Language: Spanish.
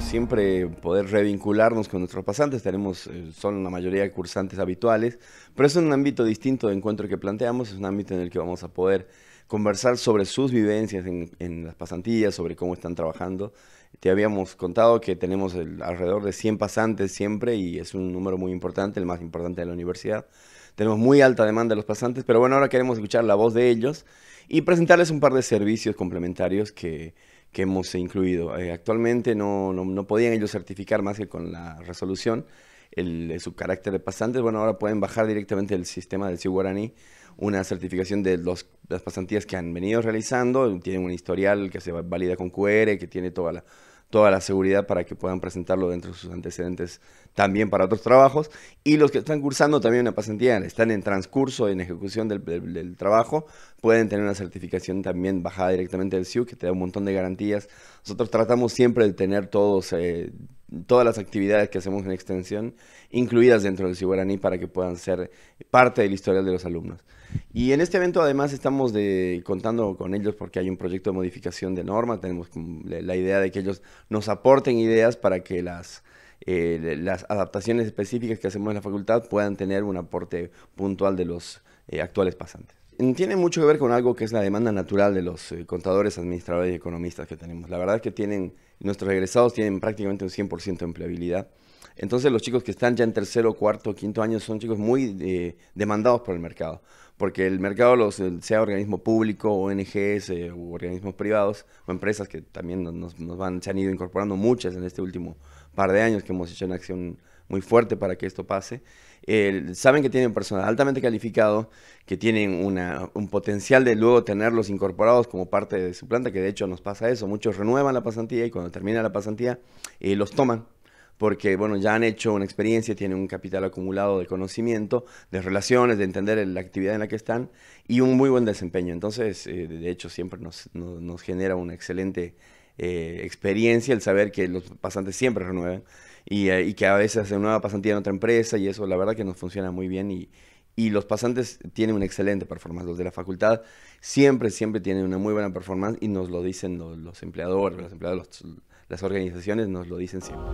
siempre poder revincularnos con nuestros pasantes. Tenemos, eh, son la mayoría de cursantes habituales, pero es un ámbito distinto de encuentro que planteamos, es un ámbito en el que vamos a poder conversar sobre sus vivencias en, las pasantías, sobre cómo están trabajando. Te habíamos contado que tenemos alrededor de 100 pasantes siempre y es un número muy importante, el más importante de la universidad. Tenemos muy alta demanda de los pasantes, pero bueno, ahora queremos escuchar la voz de ellos y presentarles un par de servicios complementarios que que hemos incluido. Eh, actualmente no, no, podían ellos certificar más que con la resolución el, su carácter de pasantes. Bueno, ahora pueden bajar directamente del sistema del CIU Guaraní una certificación de los, las pasantías que han venido realizando. Tienen un historial que se valida con QR, que tiene toda la toda la seguridad para que puedan presentarlo dentro de sus antecedentes también para otros trabajos. Y los que están cursando también una pasantía, están en transcurso, en ejecución del, trabajo, pueden tener una certificación también bajada directamente del SIU que te da un montón de garantías. Nosotros tratamos siempre de tener todos... Eh, todas las actividades que hacemos en extensión, incluidas dentro del Ciguaraní para que puedan ser parte del historial de los alumnos. Y en este evento además estamos contando con ellos porque hay un proyecto de modificación de norma, tenemos la idea de que ellos nos aporten ideas para que eh, las, adaptaciones específicas que hacemos en la facultad puedan tener un aporte puntual de los eh, actuales pasantes tiene mucho que ver con algo que es la demanda natural de los eh, contadores, administradores y economistas que tenemos. La verdad es que tienen Nuestros egresados tienen prácticamente un 100% de empleabilidad. Entonces los chicos que están ya en tercero, cuarto, quinto año son chicos muy eh, demandados por el mercado, porque el mercado, los, sea organismo público, ONGs eh, organismos privados o empresas que también nos, nos, van, se han ido incorporando muchas en este último par de años que hemos hecho en acción muy fuerte para que esto pase. saben que tienen personal altamente calificado, que tienen un potencial de luego tenerlos incorporados como parte de su planta, que de hecho nos pasa eso, muchos renuevan la pasantía y cuando termina la pasantía eh, los toman porque bueno, ya han hecho una experiencia, tienen un capital acumulado de conocimiento, de relaciones, de entender la actividad en la que están y un muy buen desempeño. Entonces, eh, de hecho, siempre nos, genera una excelente eh, experiencia el saber que los pasantes siempre renuevan y, eh, que a veces una nueva pasantía en otra empresa y eso la verdad que nos funciona muy bien y, los pasantes tienen una excelente performance. Los de la facultad siempre, siempre tienen una muy buena performance y nos lo dicen los, empleadores, los las organizaciones nos lo dicen siempre.